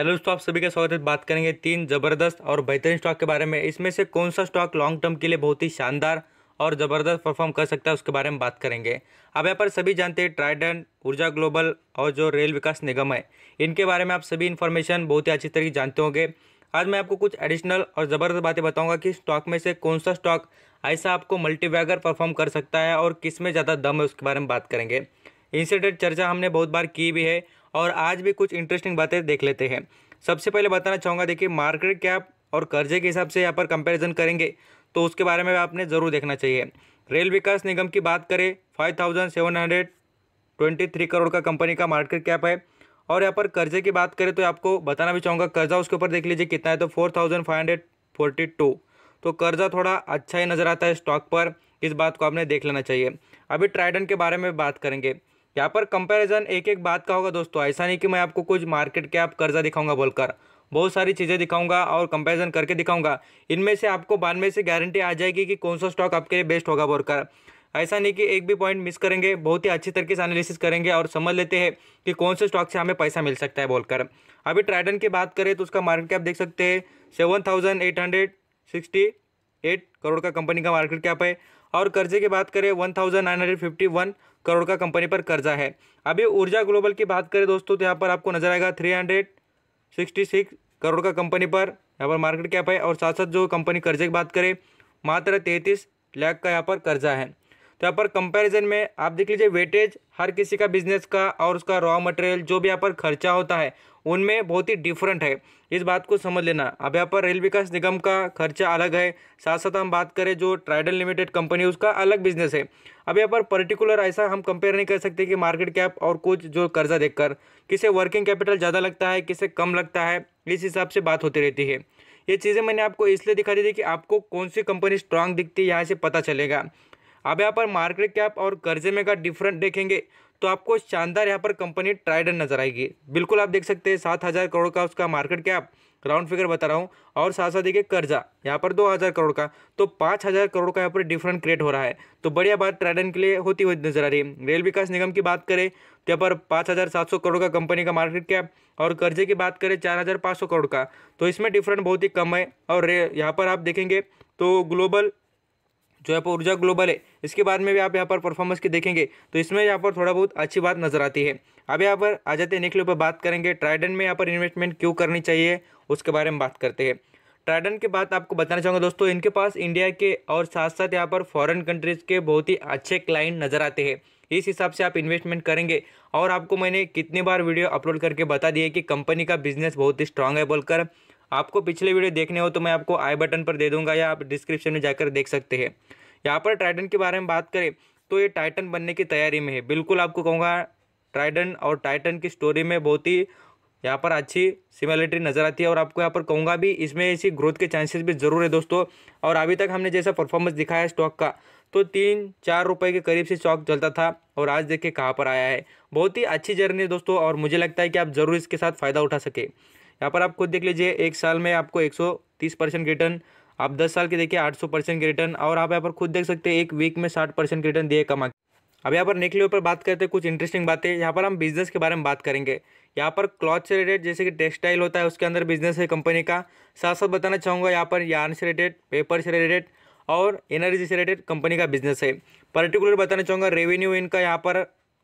hello दोस्तों आप सभी का स्वागत है बात करेंगे तीन ज़बरदस्त और बेहतरीन स्टॉक के बारे में इसमें से कौन सा स्टॉक लॉन्ग टर्म के लिए बहुत ही शानदार और ज़बरदस्त परफॉर्म कर सकता है उसके बारे में बात करेंगे अब यहाँ पर सभी जानते हैं ट्राइडन ऊर्जा ग्लोबल और जो रेल विकास निगम है इनके बारे में आप सभी इन्फॉर्मेशन बहुत ही अच्छी तरीके जानते होंगे आज मैं आपको कुछ एडिशनल और ज़बरदस्त बातें बताऊंगा कि स्टॉक में से कौन सा स्टॉक ऐसा आपको मल्टीवैगर परफॉर्म कर सकता है और किस में ज़्यादा दम है उसके बारे में बात करेंगे इंसिडेंट चर्चा हमने बहुत बार की भी है और आज भी कुछ इंटरेस्टिंग बातें देख लेते हैं सबसे पहले बताना चाहूँगा देखिए मार्केट कैप और कर्जे के हिसाब से यहाँ पर कंपेरिजन करेंगे तो उसके बारे में आपने ज़रूर देखना चाहिए रेल विकास निगम की बात करें five thousand seven hundred twenty three crore का कंपनी का मार्केट कैप है और यहाँ पर कर्जे की बात करें तो आपको बताना भी चाहूँगा कर्जा उसके ऊपर देख लीजिए कितना है तो four thousand five hundred forty two तो कर्जा थोड़ा अच्छा ही नज़र आता है स्टॉक पर इस बात को आपने देख लेना चाहिए अभी ट्राइडन के बारे में बात करेंगे यहाँ पर कंपैरिजन एक एक बात का होगा दोस्तों ऐसा नहीं कि मैं आपको कुछ मार्केट कैप कर्जा दिखाऊंगा बोलकर बहुत सारी चीज़ें दिखाऊंगा और कंपैरिजन करके दिखाऊंगा इनमें से आपको बाद में से गारंटी आ जाएगी कि कौन सा स्टॉक आपके लिए बेस्ट होगा बोलकर ऐसा नहीं कि एक भी पॉइंट मिस करेंगे बहुत ही अच्छी तरीके से एनालिसिस करेंगे और समझ लेते हैं कि कौन से स्टॉक से हमें पैसा मिल सकता है बोलकर अभी ट्राइडन की बात करें तो उसका मार्केट कैप देख सकते हैं seven thousand eight hundred sixty eight crore का कंपनी का मार्केट कैप है और कर्जे की बात करें वन करोड़ का कंपनी पर कर्जा है अभी ऊर्जा ग्लोबल की बात करें दोस्तों तो यहाँ पर आपको नजर आएगा 366 करोड़ का कंपनी पर यहाँ पर मार्केट कैप है और साथ साथ जो कंपनी कर्जे की बात करें मात्र तैंतीस लाख का यहाँ पर कर्जा है तो यहाँ पर कंपैरिजन में आप देख लीजिए वेटेज हर किसी का बिजनेस का और उसका रॉ मटेरियल जो भी यहाँ पर खर्चा होता है उनमें बहुत ही डिफरेंट है इस बात को समझ लेना अब यहाँ पर रेल विकास निगम का खर्चा अलग है साथ साथ हम बात करें जो ट्राइडल लिमिटेड कंपनी उसका अलग बिजनेस है अब यहाँ पर पर्टिकुलर ऐसा हम कंपेयर नहीं कर सकते कि मार्केट कैप और कुछ जो कर्जा देखकर किसे वर्किंग कैपिटल ज़्यादा लगता है किसे कम लगता है इस हिसाब से बात होती रहती है ये चीज़ें मैंने आपको इसलिए दिखा दी थी कि आपको कौन सी कंपनी स्ट्रांग दिखती है यहाँ से पता चलेगा अब यहाँ पर मार्केट कैप और कर्जे में का डिफरेंट देखेंगे तो आपको शानदार यहाँ पर कंपनी ट्राइडन नजर आएगी बिल्कुल आप देख सकते हैं सात हज़ार करोड़ का उसका मार्केट कैप राउंड फिगर बता रहा हूँ और साथ साथ देखिए कर्जा यहाँ पर दो हज़ार करोड़ का तो पाँच हज़ार करोड़ का यहाँ पर डिफरेंट क्रिएट हो रहा है तो बढ़िया बात ट्राइडन के लिए होती हुई नजर आ रही है रेल विकास निगम की बात करें तो यहाँ पर पाँच हज़ार सात सौ करोड़ का कंपनी का मार्केट कैप और कर्जे की बात करें चार हज़ार पाँच सौ करोड़ का तो इसमें डिफरेंट बहुत ही कम है और यहाँ पर आप देखेंगे तो ग्लोबल जो यहाँ पर ऊर्जा ग्लोबल है इसके बाद में भी आप यहाँ पर परफॉर्मेंस की देखेंगे तो इसमें यहाँ पर थोड़ा बहुत अच्छी बात नजर आती है अब यहाँ पर आ जाते हैं निकले पर बात करेंगे ट्राइडन में यहाँ पर इन्वेस्टमेंट क्यों करनी चाहिए उसके बारे में बात करते हैं ट्राइडन के बाद आपको बताना चाहूँगा दोस्तों इनके पास इंडिया के और साथ साथ यहाँ पर फॉरेन कंट्रीज़ के बहुत ही अच्छे क्लाइंट नज़र आते हैं इस हिसाब से आप इन्वेस्टमेंट करेंगे और आपको मैंने कितनी बार वीडियो अपलोड करके बता दिए कि कंपनी का बिजनेस बहुत ही स्ट्रांग है बोलकर आपको पिछले वीडियो देखने हो तो मैं आपको आई बटन पर दे दूंगा या आप डिस्क्रिप्शन में जाकर देख सकते हैं यहाँ पर ट्राइडन के बारे में बात करें तो ये टाइटन बनने की तैयारी में है बिल्कुल आपको कहूँगा ट्राइडन और टाइटन की स्टोरी में बहुत ही यहाँ पर अच्छी सिमिलरिटी नज़र आती है और आपको यहाँ पर कहूँगा भी इसमें ऐसी ग्रोथ के चांसेस भी ज़रूर है दोस्तों और अभी तक हमने जैसा परफॉर्मेंस दिखाया है स्टॉक का तो तीन चार रुपए के करीब से स्टॉक चलता था और आज देखिए कहाँ पर आया है बहुत ही अच्छी जर्नी है दोस्तों और मुझे लगता है कि आप ज़रूर इसके साथ फ़ायदा उठा सके यहाँ पर आप खुद देख लीजिए एक साल में आपको एक सौ तीस परसेंट रिटर्न आप दस साल के देखिए आठ सौ परसेंट रिटर्न और आप यहाँ पर खुद देख सकते हैं एक वीक में साठ परसेंट रिटर्न दिए कमा अब यहाँ पर निकले पर बात करते हैं कुछ इंटरेस्टिंग बातें यहाँ पर हम बिज़नेस के बारे में बात करेंगे यहाँ पर क्लॉथ से रिलेटेड जैसे कि टेक्सटाइल होता है उसके अंदर बिजनेस है कंपनी का साथ साथ बताना चाहूँगा यहाँ पर यार्न से रिलेटेड पेपर से रिलेटेड और एनर्जी से रिलेटेड कंपनी का बिजनेस है पर्टिकुलर बताना चाहूँगा रेवेन्यू इनका यहाँ पर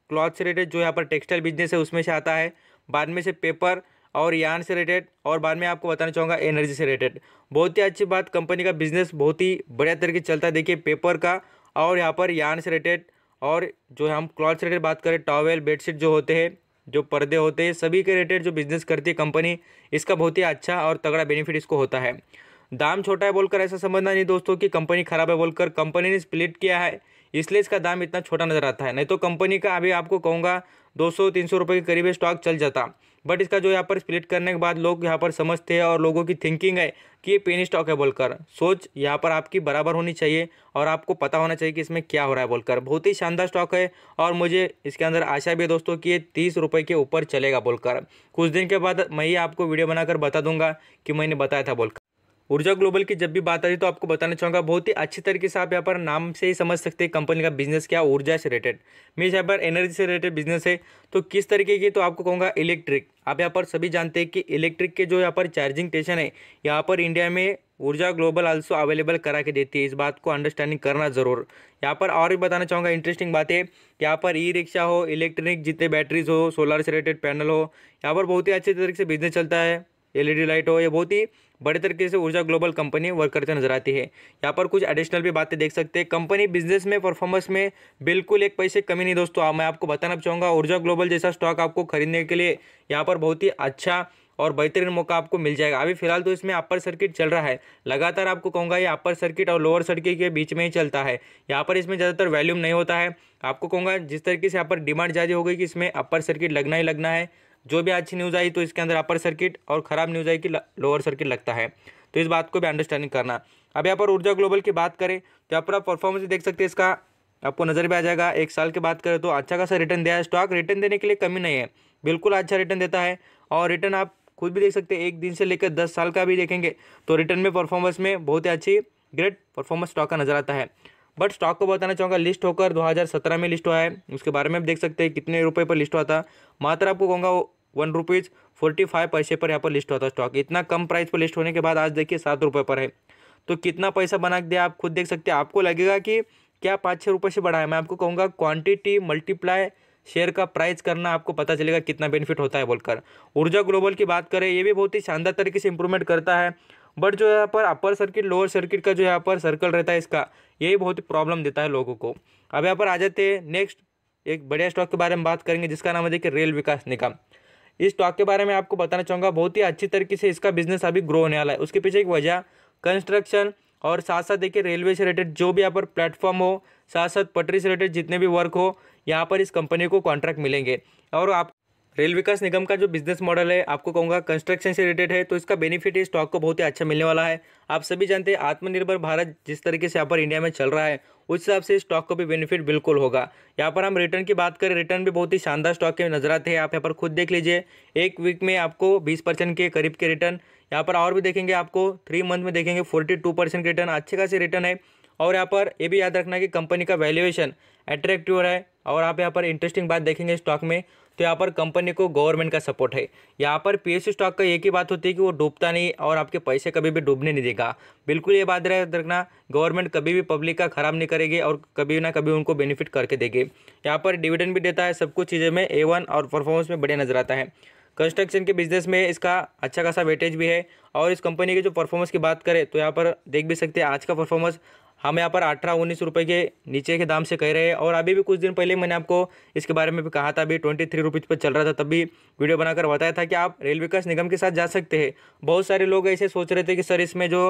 क्लॉथ से रिलेटेड जो यहाँ पर टेक्सटाइल बिजनेस है उसमें से आता है बाद में से पेपर और यान से रिलेटेड और बाद में आपको बताना चाहूँगा एनर्जी से रिलेटेड बहुत ही अच्छी बात कंपनी का बिजनेस बहुत ही बढ़िया तरीके से चलता है देखिए पेपर का और यहाँ पर यान से रिलेटेड और जो हम क्लॉथ से रिलेटेड बात करें टॉवेल बेडशीट जो होते हैं जो पर्दे होते हैं सभी के रिलेटेड जो बिजनेस करती है कंपनी इसका बहुत ही अच्छा और तगड़ा बेनिफिट इसको होता है दाम छोटा है बोलकर ऐसा समझना नहीं दोस्तों कि कंपनी ख़राब है बोलकर कंपनी ने स्प्लिट किया है इसलिए इसका दाम इतना छोटा नज़र आता है नहीं तो कंपनी का अभी आपको कहूँगा दो सौ तीन सौ रुपये के करीब स्टॉक चल जाता बट इसका जो यहाँ पर स्प्लिट करने के बाद लोग यहाँ पर समझते हैं और लोगों की थिंकिंग है कि ये पेन स्टॉक है बोलकर सोच यहाँ पर आपकी बराबर होनी चाहिए और आपको पता होना चाहिए कि इसमें क्या हो रहा है बोलकर बहुत ही शानदार स्टॉक है और मुझे इसके अंदर आशा भी है दोस्तों कि ये तीस रुपये के ऊपर चलेगा बोलकर कुछ दिन के बाद मैं ही आपको वीडियो बनाकर बता दूंगा कि मैंने बताया था बोलकर ऊर्जा ग्लोबल की जब भी बात आ रही तो आपको बताना चाहूँगा बहुत ही अच्छी तरीके से आप यहाँ पर नाम से ही समझ सकते हैं कंपनी का बिजनेस क्या ऊर्जा से रिलेटेड मीन्स यहाँ पर एनर्जी से रिलेटेड बिजनेस है तो किस तरीके की तो आपको कहूँगा इलेक्ट्रिक आप यहाँ पर सभी जानते हैं कि इलेक्ट्रिक के जो यहाँ पर चार्जिंग स्टेशन है यहाँ पर इंडिया में ऊर्जा ग्लोबल आल्सो अवेलेबल करा के देती है इस बात को अंडरस्टैंडिंग करना ज़रूर यहाँ पर और भी बताना चाहूँगा इंटरेस्टिंग बात है यहाँ पर ई रिक्शा हो इलेक्ट्रिक जितने बैटरीज हो सोलर से रिलेटेड पैनल हो यहाँ पर बहुत ही अच्छे तरीके से बिजनेस चलता है एलईडी लाइट हो ये बहुत ही बड़े तरीके से ऊर्जा ग्लोबल कंपनी वर्क करते नजर आती है यहाँ पर कुछ एडिशनल भी बातें देख सकते हैं कंपनी बिजनेस में परफॉर्मेंस में बिल्कुल एक पैसे कमी नहीं दोस्तों मैं आपको बताना चाहूँगा ऊर्जा ग्लोबल जैसा स्टॉक आपको खरीदने के लिए यहाँ पर बहुत ही अच्छा और बेहतरीन मौका आपको मिल जाएगा अभी फिलहाल तो इसमें अपर सर्किट चल रहा है लगातार आपको कहूँगा ये अपर सर्किट और लोअर सर्किट के बीच में ही चलता है यहाँ पर इसमें ज़्यादातर वैल्यूम नहीं होता है आपको कहूँगा जिस तरीके से यहाँ पर डिमांड ज़्यादा हो गई कि इसमें अपर सर्किट लगना ही लगना है जो भी अच्छी न्यूज़ आई तो इसके अंदर अपर सर्किट और ख़राब न्यूज़ आई कि लोअर सर्किट लगता है तो इस बात को भी अंडरस्टैंडिंग करना अब यहाँ पर ऊर्जा ग्लोबल की बात करें तो यहाँ पर आप परफॉर्मेंस देख सकते हैं इसका आपको नज़र भी आ जाएगा एक साल की बात करें तो अच्छा खासा रिटर्न दिया है स्टॉक रिटर्न देने के लिए कमी नहीं है बिल्कुल अच्छा रिटर्न देता है और रिटर्न आप खुद भी देख सकते हैं एक दिन से लेकर दस साल का भी देखेंगे तो रिटर्न में परफॉर्मेंस में बहुत ही अच्छी ग्रेट परफॉर्मेंस स्टॉक का नज़र आता है बट स्टॉक को बताना चाहूँगा लिस्ट होकर 2017 में लिस्ट हुआ है उसके बारे में आप देख सकते हैं कितने रुपए पर लिस्ट हुआ था मात्र आपको कहूँगा वन रुपीज़ फोर्टी फाइव पैसे पर यहाँ पर लिस्ट होता है स्टॉक इतना कम प्राइस पर लिस्ट होने के बाद आज देखिए सात रुपये पर है तो कितना पैसा बना दिया आप खुद देख सकते हैं आपको लगेगा कि क्या पाँच छः रुपये से बढ़ा है मैं आपको कहूँगा क्वांटिटी मल्टीप्लाई शेयर का प्राइस करना आपको पता चलेगा कितना बेनिफिट होता है बोलकर ऊर्जा ग्लोबल की बात करें ये भी बहुत ही शानदार तरीके से इंप्रूवमेंट करता है बट जो यहाँ पर अपर सर्किट लोअर सर्किट का जो यहाँ पर सर्कल रहता है इसका यही बहुत ही प्रॉब्लम देता है लोगों को अब यहाँ पर आ जाते हैं नेक्स्ट एक बढ़िया स्टॉक के बारे में बात करेंगे जिसका नाम है देखिए रेल विकास निगम इस स्टॉक के बारे में आपको बताना चाहूँगा बहुत ही अच्छी तरीके से इसका बिजनेस अभी ग्रो होने वाला है उसके पीछे एक वजह कंस्ट्रक्शन और साथ साथ देखिए रेलवे से रिलेटेड जो भी यहाँ पर प्लेटफॉर्म हो साथ साथ पटरी से रिलेटेड जितने भी वर्क हो यहाँ पर इस कंपनी को कॉन्ट्रैक्ट मिलेंगे और आप रेल विकास निगम का जो बिजनेस मॉडल है आपको कहूँगा कंस्ट्रक्शन से रिलेटेड है तो इसका बेनिफिट इस स्टॉक को बहुत ही अच्छा मिलने वाला है आप सभी जानते हैं आत्मनिर्भर भारत जिस तरीके से यहाँ पर इंडिया में चल रहा है उस हिसाब से स्टॉक को भी बेनिफिट बिल्कुल होगा यहाँ पर हम रिटर्न की बात करें रिटर्न भी बहुत ही शानदार स्टॉक के नजर आते हैं आप यहाँ पर खुद देख लीजिए एक वीक में आपको बीस परसेंट के करीब के रिटर्न यहाँ पर और भी देखेंगे आपको थ्री मंथ में देखेंगे फोर्टी टू परसेंट रिटर्न अच्छे खासे रिटर्न है और यहाँ पर ये भी याद रखना कि कंपनी का वैल्यूएशन अट्रैक्टिव है और आप यहाँ पर इंटरेस्टिंग बात देखेंगे स्टॉक में तो यहाँ पर कंपनी को गवर्नमेंट का सपोर्ट है यहाँ पर पीएसयू स्टॉक का एक ही बात होती है कि वो डूबता नहीं और आपके पैसे कभी भी डूबने नहीं देगा बिल्कुल ये बात याद रखना गवर्नमेंट कभी भी पब्लिक का खराब नहीं करेगी और कभी ना कभी उनको बेनिफिट करके देगी यहाँ पर डिविडेंड भी देता है सब कुछ चीज़ें में ए और परफॉर्मेंस में बढ़िया नजर आता है कंस्ट्रक्शन के बिजनेस में इसका अच्छा खासा वेटेज भी है और इस कंपनी की जो परफॉर्मेंस की बात करें तो यहाँ पर देख भी सकते हैं आज का परफॉर्मेंस हम यहाँ पर अठारह उन्नीस रुपये के नीचे के दाम से कह रहे हैं और अभी भी कुछ दिन पहले मैंने आपको इसके बारे में भी कहा था अभी ट्वेंटी थ्री रुपीज़ पर चल रहा था तब भी वीडियो बनाकर बताया था कि आप रेल विकास निगम के साथ जा सकते हैं बहुत सारे लोग ऐसे सोच रहे थे कि सर इसमें जो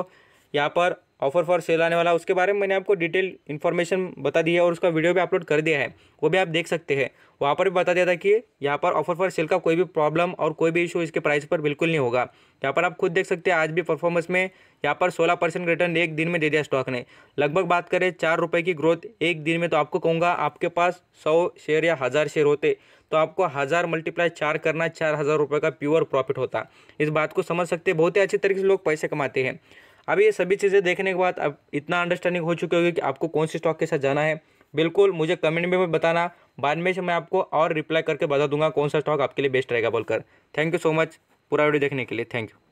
यहाँ पर ऑफर फॉर सेल आने वाला उसके बारे में मैंने आपको डिटेल इन्फॉर्मेशन बता दी है और उसका वीडियो भी अपलोड कर दिया है वो भी आप देख सकते हैं वहाँ पर भी बता दिया था कि यहाँ पर ऑफर फॉर सेल का कोई भी प्रॉब्लम और कोई भी इशू इसके प्राइस पर बिल्कुल नहीं होगा यहाँ पर आप खुद देख सकते हैं आज भी परफॉर्मेंस में यहाँ पर सोलह परसेंट रिटर्न एक दिन में दे दिया स्टॉक ने लगभग बात करें चार रुपये की ग्रोथ एक दिन में तो आपको कहूँगा आपके पास सौ शेयर या हज़ार शेयर होते तो आपको हज़ार मल्टीप्लाई चार करना चार हज़ार रुपये का प्योर प्रॉफिट होता इस बात को समझ सकते हैं बहुत ही अच्छे तरीके से लोग पैसे कमाते हैं अब ये सभी चीज़ें देखने के बाद अब इतना अंडरस्टैंडिंग हो चुकी होगी कि आपको कौन सी स्टॉक के साथ जाना है बिल्कुल मुझे कमेंट में बताना बाद में से मैं आपको और रिप्लाई करके बता दूंगा कौन सा स्टॉक आपके लिए बेस्ट रहेगा बोलकर थैंक यू सो मच पूरा वीडियो देखने के लिए थैंक यू